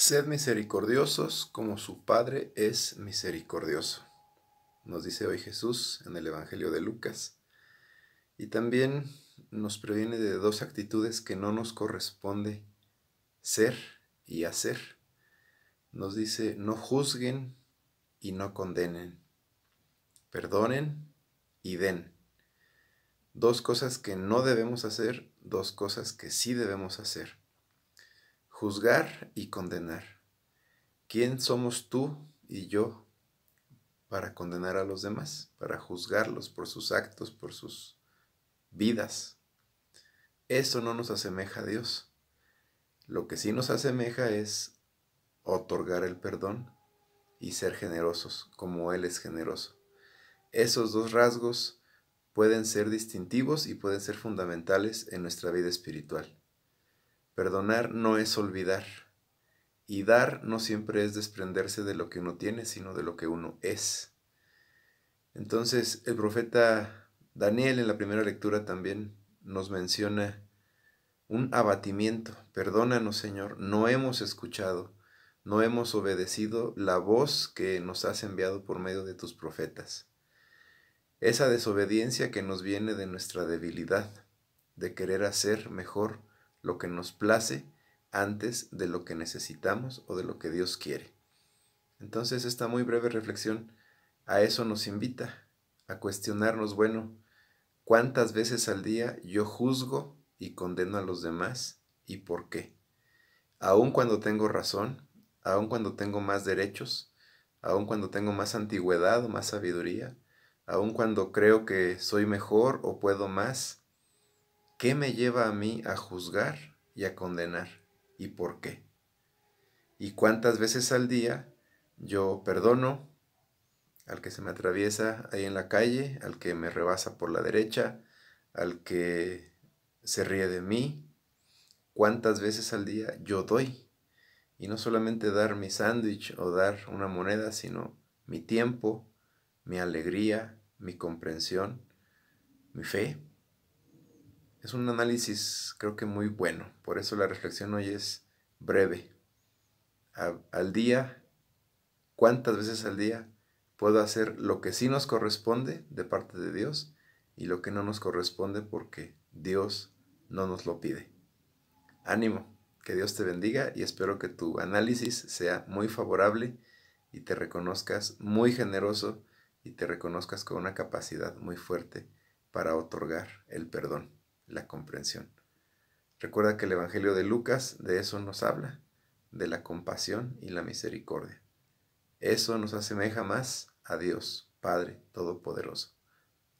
Sed misericordiosos como su Padre es misericordioso, nos dice hoy Jesús en el Evangelio de Lucas. Y también nos previene de dos actitudes que no nos corresponde ser y hacer. Nos dice, no juzguen y no condenen, perdonen y den. Dos cosas que no debemos hacer, dos cosas que sí debemos hacer juzgar y condenar. ¿Quién somos tú y yo para condenar a los demás, para juzgarlos por sus actos, por sus vidas? Eso no nos asemeja a Dios. Lo que sí nos asemeja es otorgar el perdón y ser generosos, como Él es generoso. Esos dos rasgos pueden ser distintivos y pueden ser fundamentales en nuestra vida espiritual. Perdonar no es olvidar. Y dar no siempre es desprenderse de lo que uno tiene, sino de lo que uno es. Entonces el profeta Daniel en la primera lectura también nos menciona un abatimiento. Perdónanos, Señor, no hemos escuchado, no hemos obedecido la voz que nos has enviado por medio de tus profetas. Esa desobediencia que nos viene de nuestra debilidad, de querer hacer mejor lo que nos place antes de lo que necesitamos o de lo que Dios quiere. Entonces esta muy breve reflexión a eso nos invita, a cuestionarnos, bueno, ¿cuántas veces al día yo juzgo y condeno a los demás y por qué? Aun cuando tengo razón, aun cuando tengo más derechos, aun cuando tengo más antigüedad o más sabiduría, aun cuando creo que soy mejor o puedo más, ¿Qué me lleva a mí a juzgar y a condenar? ¿Y por qué? ¿Y cuántas veces al día yo perdono al que se me atraviesa ahí en la calle, al que me rebasa por la derecha, al que se ríe de mí? ¿Cuántas veces al día yo doy? Y no solamente dar mi sándwich o dar una moneda, sino mi tiempo, mi alegría, mi comprensión, mi fe es un análisis creo que muy bueno. Por eso la reflexión hoy es breve. al día, ¿cuántas veces al día puedo hacer lo que sí nos corresponde de parte de Dios y lo que no nos corresponde porque Dios no nos lo pide? Ánimo, que Dios te bendiga y espero que tu análisis sea muy favorable y te reconozcas muy generoso y te reconozcas con una capacidad muy fuerte para otorgar el perdón la comprensión. Recuerda que el Evangelio de Lucas de eso nos habla, de la compasión y la misericordia. Eso nos asemeja más a Dios, Padre Todopoderoso.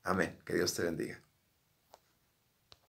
Amén. Que Dios te bendiga.